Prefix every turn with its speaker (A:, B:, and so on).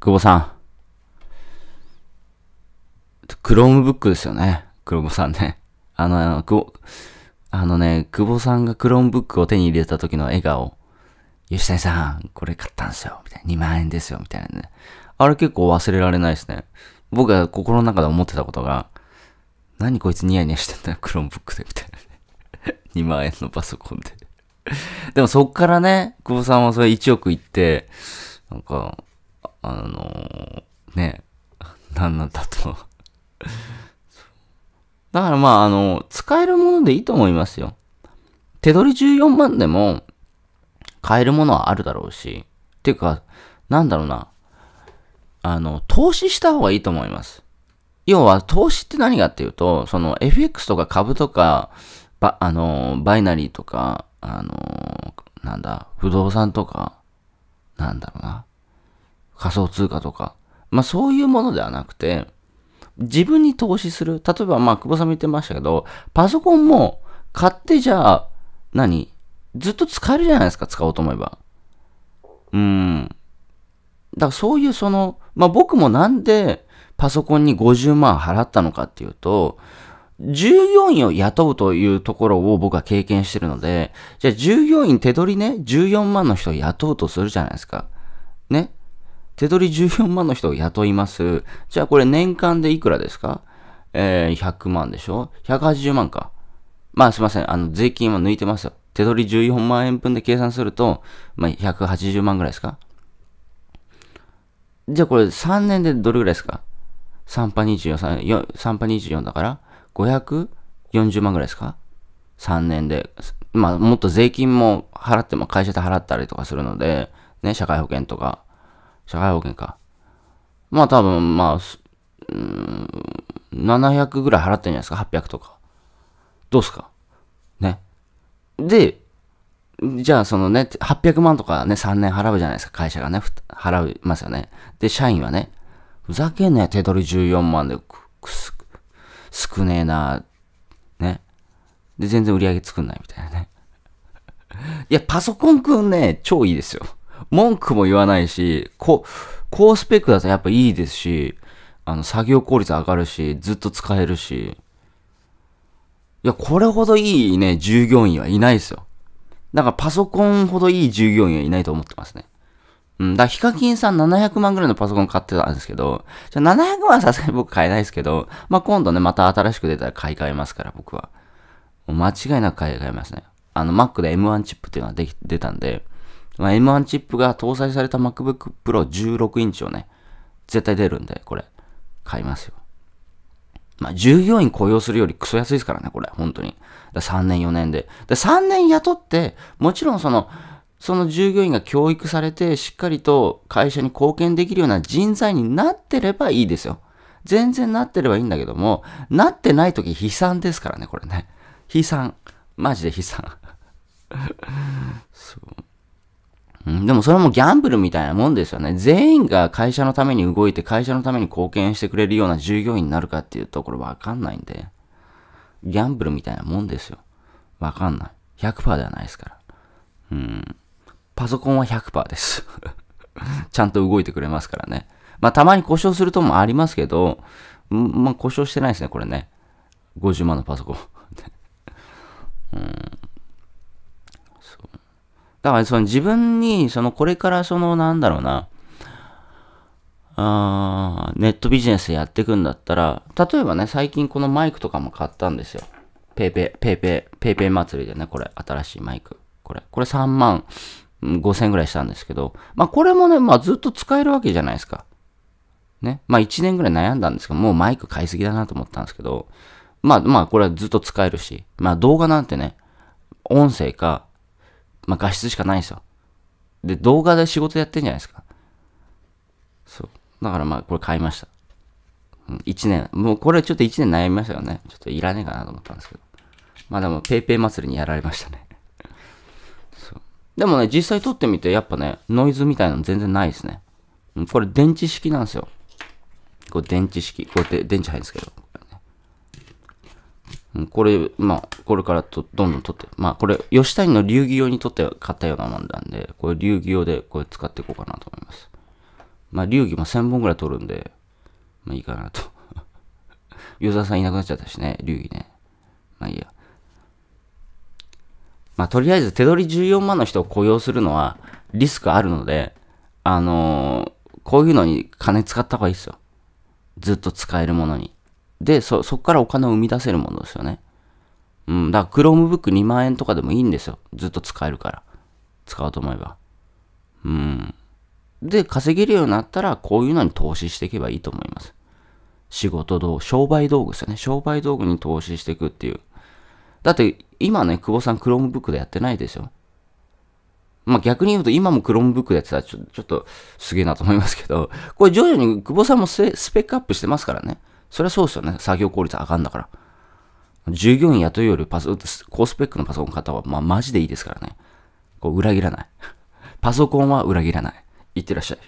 A: 久保さん。クロームブックですよね。久保さんね。あの、あの、久保、あのね、久保さんがクロームブックを手に入れた時の笑顔。吉谷さん、これ買ったんですよ。みたいな。2万円ですよ。みたいなね。あれ結構忘れられないですね。僕が心の中で思ってたことが、何こいつニヤニヤしてんだよ、クロームブックで。みたいなね。2万円のパソコンででもそっからね、久保さんはそれ1億いって、なんか、あのー、ね、なんなんだと だからまあ、あの、使えるものでいいと思いますよ。手取り14万でも、買えるものはあるだろうし、っていうか、なんだろうな。あの、投資した方がいいと思います。要は、投資って何かっていうと、その FX とか株とか、ば、あの、バイナリーとか、あの、なんだ、不動産とか、なんだろうな。仮想通貨とか、まあそういうものではなくて、自分に投資する。例えば、まあ、久保さんも言ってましたけど、パソコンも買ってじゃあ、何ずっと使えるじゃないですか、使おうと思えば。うん。だからそういうその、まあ僕もなんでパソコンに50万払ったのかっていうと、従業員を雇うというところを僕は経験してるので、じゃあ従業員手取りね、14万の人を雇うとするじゃないですか。ね。手取り14万の人を雇います。じゃあこれ年間でいくらですかえー、100万でしょ ?180 万か。まあすいません。あの、税金は抜いてますよ。手取り14万円分で計算すると、まあ180万ぐらいですかじゃあこれ3年でどれぐらいですか ?3 パ24、3, 3パ24だから、540万ぐらいですか ?3 年で。まあもっと税金も払っても会社で払ったりとかするので、ね、社会保険とか。社会保険か。まあ多分、まあ、うん、700ぐらい払ってんじゃないですか ?800 とか。どうすかね。で、じゃあそのね、800万とかね、3年払うじゃないですか。会社がね、払いますよね。で、社員はね、ふざけんなよ、手取り14万で、くす、少ねえな、ね。で、全然売り上げ作んないみたいなね。いや、パソコンくんね、超いいですよ。文句も言わないし、こ高スペックだとやっぱいいですし、あの、作業効率上がるし、ずっと使えるし。いや、これほどいいね、従業員はいないですよ。だからパソコンほどいい従業員はいないと思ってますね。うん、だからヒカキンさん700万ぐらいのパソコン買ってたんですけど、じゃ700万はさすがに僕買えないですけど、まあ、今度ね、また新しく出たら買い替えますから、僕は。もう間違いなく買い替えますね。あの、Mac で M1 チップっていうのができ出たんで、まあ、M1 チップが搭載された MacBook Pro 16インチをね、絶対出るんで、これ、買いますよ。まあ、従業員雇用するよりクソ安いですからね、これ、本当に。だ3年、4年で。で、3年雇って、もちろんその、その従業員が教育されて、しっかりと会社に貢献できるような人材になってればいいですよ。全然なってればいいんだけども、なってない時悲惨ですからね、これね。悲惨。マジで悲惨。そう。うん、でもそれもギャンブルみたいなもんですよね。全員が会社のために動いて会社のために貢献してくれるような従業員になるかっていうところわかんないんで、ギャンブルみたいなもんですよ。わかんない。100%ではないですから。うん。パソコンは100%です ちゃんと動いてくれますからね。まあたまに故障するともありますけど、まあ故障してないですね、これね。50万のパソコン うんだからその自分に、そのこれからそのなんだろうな、あネットビジネスやっていくんだったら、例えばね、最近このマイクとかも買ったんですよ。ペーペー、ペーペー、ペーペー祭りでね、これ、新しいマイク。これ、これ3万5千円ぐらいしたんですけど、まあこれもね、まあずっと使えるわけじゃないですか。ね。まあ1年ぐらい悩んだんですけど、もうマイク買いすぎだなと思ったんですけど、まあまあこれはずっと使えるし、まあ動画なんてね、音声かまあ、画質しかないんですよ。で、動画で仕事やってんじゃないですか。そう。だからまあ、これ買いました。うん、1年。もうこれちょっと1年悩みましたよね。ちょっといらねえかなと思ったんですけど。まあでも、ペイペイ祭りにやられましたね。そう。でもね、実際撮ってみて、やっぱね、ノイズみたいなの全然ないですね。うん、これ電池式なんですよ。これ電池式。こうやって電池入るんですけど。うん、これ、まあ、頃からとどんどん取って、まあこれ、吉谷の流儀用に取って買ったようなもんなんで、これ流儀用でこれ使っていこうかなと思います。まあ流儀も1000本ぐらい取るんで、まあいいかなと。ユーザーさんいなくなっちゃったしね、流儀ね。まあいいや。まあとりあえず手取り14万の人を雇用するのはリスクあるので、あのー、こういうのに金使った方がいいですよ。ずっと使えるものに。で、そ、そこからお金を生み出せるものですよね。うん、だから Chromebook2 万円とかでもいいんですよ。ずっと使えるから。使おうと思えば。うん。で、稼げるようになったら、こういうのに投資していけばいいと思います。仕事道具、商売道具ですよね。商売道具に投資していくっていう。だって、今ね、久保さん Chromebook でやってないですよ。まあ、逆に言うと、今も Chromebook でやってたらちょ、ちょっとすげえなと思いますけど、これ徐々に久保さんもスペックアップしてますからね。そりゃそうですよね。作業効率上がんだから。従業員雇うよりパソ高スペックのパソコンの方は、まあ、マジでいいですからね。こう、裏切らない。パソコンは裏切らない。いってらっしゃい。